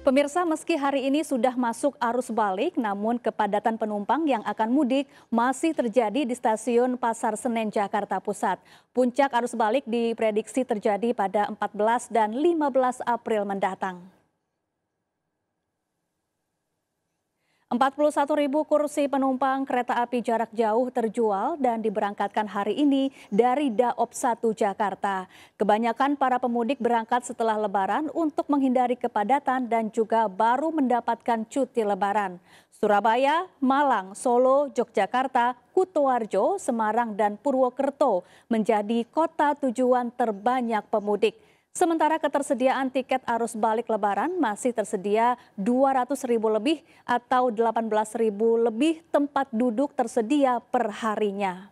Pemirsa, meski hari ini sudah masuk arus balik, namun kepadatan penumpang yang akan mudik masih terjadi di stasiun Pasar Senen, Jakarta Pusat. Puncak arus balik diprediksi terjadi pada 14 dan 15 April mendatang. ribu kursi penumpang kereta api jarak jauh terjual dan diberangkatkan hari ini dari Daop 1 Jakarta. Kebanyakan para pemudik berangkat setelah lebaran untuk menghindari kepadatan dan juga baru mendapatkan cuti lebaran. Surabaya, Malang, Solo, Yogyakarta, Kutoarjo, Semarang, dan Purwokerto menjadi kota tujuan terbanyak pemudik. Sementara ketersediaan tiket arus balik lebaran masih tersedia 200 ribu lebih atau 18 ribu lebih tempat duduk tersedia perharinya.